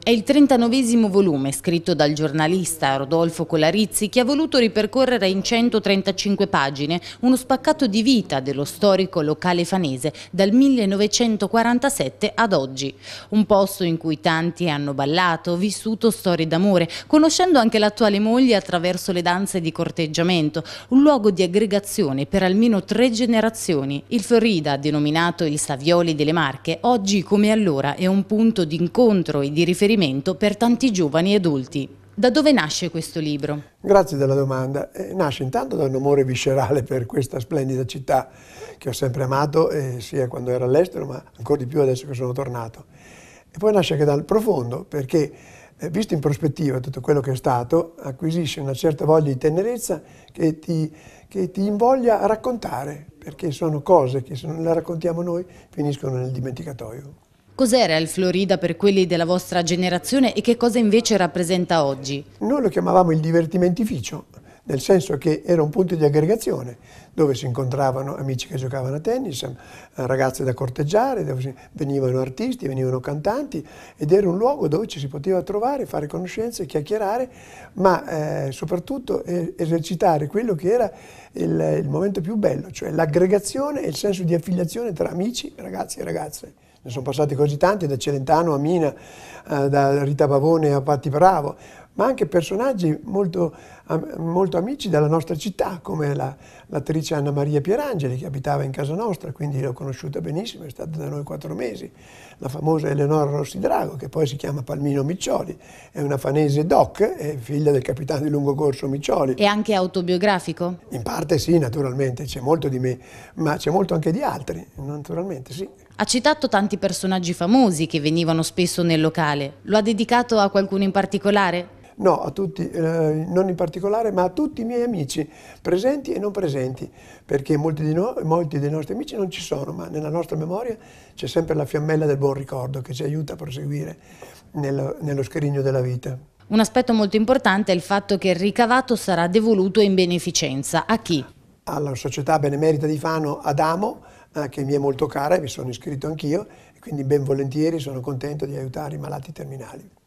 È il 39 volume scritto dal giornalista Rodolfo Colarizzi che ha voluto ripercorrere in 135 pagine uno spaccato di vita dello storico locale fanese dal 1947 ad oggi. Un posto in cui tanti hanno ballato, vissuto storie d'amore, conoscendo anche l'attuale moglie attraverso le danze di corteggiamento, un luogo di aggregazione per almeno tre generazioni. Il Florida, denominato il Savioli delle Marche, oggi come allora è un punto di incontro e di di riferimento per tanti giovani e adulti. Da dove nasce questo libro? Grazie della domanda. Eh, nasce intanto da un amore viscerale per questa splendida città che ho sempre amato, eh, sia quando ero all'estero, ma ancora di più adesso che sono tornato. E poi nasce anche dal profondo, perché eh, visto in prospettiva tutto quello che è stato, acquisisce una certa voglia di tenerezza che ti, che ti invoglia a raccontare, perché sono cose che se non le raccontiamo noi finiscono nel dimenticatoio. Cos'era il Florida per quelli della vostra generazione e che cosa invece rappresenta oggi? Noi lo chiamavamo il divertimentificio, nel senso che era un punto di aggregazione dove si incontravano amici che giocavano a tennis, eh, ragazze da corteggiare, dove venivano artisti, venivano cantanti ed era un luogo dove ci si poteva trovare, fare conoscenze, chiacchierare, ma eh, soprattutto eh, esercitare quello che era il, il momento più bello, cioè l'aggregazione e il senso di affiliazione tra amici, ragazzi e ragazze ne sono passati così tanti, da Celentano a Mina, eh, da Rita Pavone a Patti Bravo, ma anche personaggi molto, molto amici della nostra città, come la, l'attrice Anna Maria Pierangeli, che abitava in casa nostra, quindi l'ho conosciuta benissimo, è stata da noi quattro mesi, la famosa Eleonora Rossi Drago, che poi si chiama Palmino Miccioli, è una fanese doc, è figlia del capitano di lungo corso Miccioli. E anche autobiografico? In parte sì, naturalmente, c'è molto di me, ma c'è molto anche di altri, naturalmente sì. Ha citato tanti personaggi famosi che venivano spesso nel locale. Lo ha dedicato a qualcuno in particolare? No, a tutti, eh, non in particolare, ma a tutti i miei amici, presenti e non presenti, perché molti, no, molti dei nostri amici non ci sono, ma nella nostra memoria c'è sempre la fiammella del buon ricordo che ci aiuta a proseguire nello, nello scherigno della vita. Un aspetto molto importante è il fatto che il ricavato sarà devoluto in beneficenza. A chi? Alla società benemerita di Fano Adamo, eh, che mi è molto cara e mi sono iscritto anch'io, quindi ben volentieri sono contento di aiutare i malati terminali.